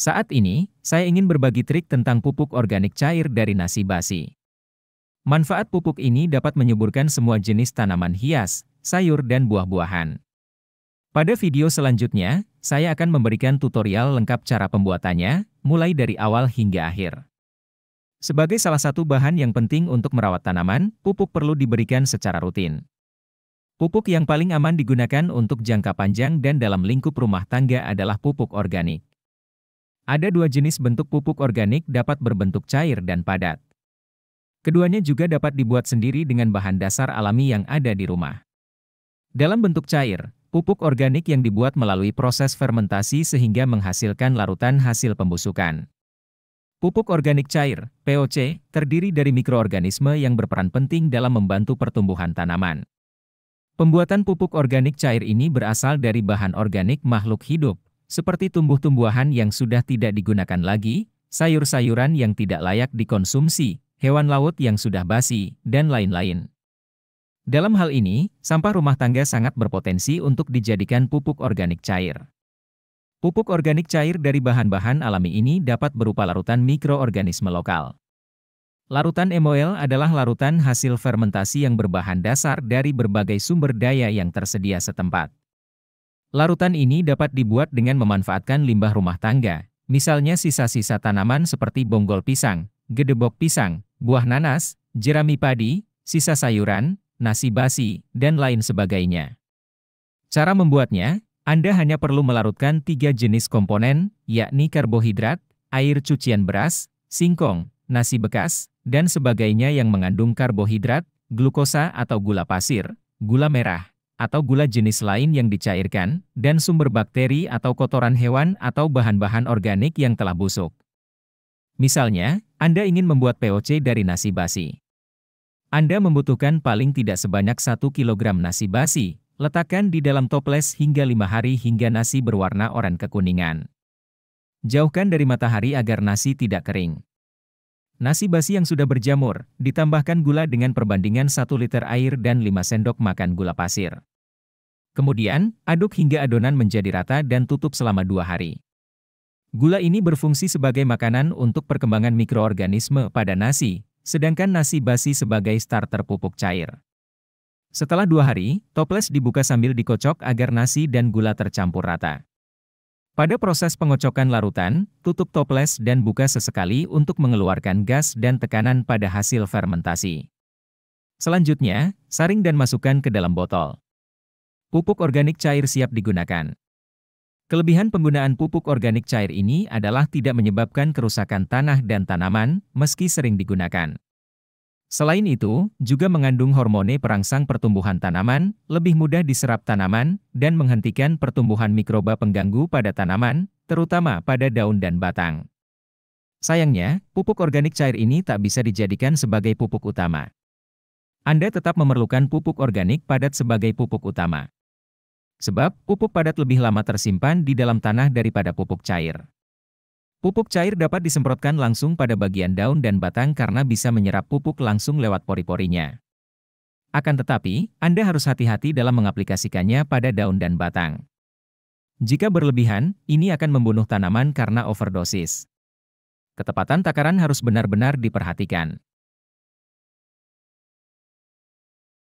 Saat ini, saya ingin berbagi trik tentang pupuk organik cair dari nasi basi. Manfaat pupuk ini dapat menyuburkan semua jenis tanaman hias, sayur dan buah-buahan. Pada video selanjutnya, saya akan memberikan tutorial lengkap cara pembuatannya, mulai dari awal hingga akhir. Sebagai salah satu bahan yang penting untuk merawat tanaman, pupuk perlu diberikan secara rutin. Pupuk yang paling aman digunakan untuk jangka panjang dan dalam lingkup rumah tangga adalah pupuk organik. Ada dua jenis bentuk pupuk organik dapat berbentuk cair dan padat. Keduanya juga dapat dibuat sendiri dengan bahan dasar alami yang ada di rumah. Dalam bentuk cair, pupuk organik yang dibuat melalui proses fermentasi sehingga menghasilkan larutan hasil pembusukan. Pupuk organik cair (POC) terdiri dari mikroorganisme yang berperan penting dalam membantu pertumbuhan tanaman. Pembuatan pupuk organik cair ini berasal dari bahan organik makhluk hidup, seperti tumbuh-tumbuhan yang sudah tidak digunakan lagi, sayur-sayuran yang tidak layak dikonsumsi, hewan laut yang sudah basi, dan lain-lain. Dalam hal ini, sampah rumah tangga sangat berpotensi untuk dijadikan pupuk organik cair. Pupuk organik cair dari bahan-bahan alami ini dapat berupa larutan mikroorganisme lokal. Larutan MOL adalah larutan hasil fermentasi yang berbahan dasar dari berbagai sumber daya yang tersedia setempat. Larutan ini dapat dibuat dengan memanfaatkan limbah rumah tangga, misalnya sisa-sisa tanaman seperti bonggol pisang, gedebok pisang, buah nanas, jerami padi, sisa sayuran, nasi basi, dan lain sebagainya. Cara membuatnya, Anda hanya perlu melarutkan tiga jenis komponen, yakni karbohidrat, air cucian beras, singkong, nasi bekas, dan sebagainya yang mengandung karbohidrat, glukosa atau gula pasir, gula merah, atau gula jenis lain yang dicairkan, dan sumber bakteri atau kotoran hewan atau bahan-bahan organik yang telah busuk. Misalnya, Anda ingin membuat POC dari nasi basi. Anda membutuhkan paling tidak sebanyak 1 kg nasi basi, letakkan di dalam toples hingga 5 hari hingga nasi berwarna oranye kekuningan. Jauhkan dari matahari agar nasi tidak kering. Nasi basi yang sudah berjamur, ditambahkan gula dengan perbandingan 1 liter air dan 5 sendok makan gula pasir. Kemudian, aduk hingga adonan menjadi rata dan tutup selama dua hari. Gula ini berfungsi sebagai makanan untuk perkembangan mikroorganisme pada nasi, sedangkan nasi basi sebagai starter pupuk cair. Setelah dua hari, toples dibuka sambil dikocok agar nasi dan gula tercampur rata. Pada proses pengocokan larutan, tutup toples dan buka sesekali untuk mengeluarkan gas dan tekanan pada hasil fermentasi. Selanjutnya, saring dan masukkan ke dalam botol. Pupuk organik cair siap digunakan. Kelebihan penggunaan pupuk organik cair ini adalah tidak menyebabkan kerusakan tanah dan tanaman, meski sering digunakan. Selain itu, juga mengandung hormone perangsang pertumbuhan tanaman, lebih mudah diserap tanaman, dan menghentikan pertumbuhan mikroba pengganggu pada tanaman, terutama pada daun dan batang. Sayangnya, pupuk organik cair ini tak bisa dijadikan sebagai pupuk utama. Anda tetap memerlukan pupuk organik padat sebagai pupuk utama. Sebab, pupuk padat lebih lama tersimpan di dalam tanah daripada pupuk cair. Pupuk cair dapat disemprotkan langsung pada bagian daun dan batang karena bisa menyerap pupuk langsung lewat pori-porinya. Akan tetapi, Anda harus hati-hati dalam mengaplikasikannya pada daun dan batang. Jika berlebihan, ini akan membunuh tanaman karena overdosis. Ketepatan takaran harus benar-benar diperhatikan.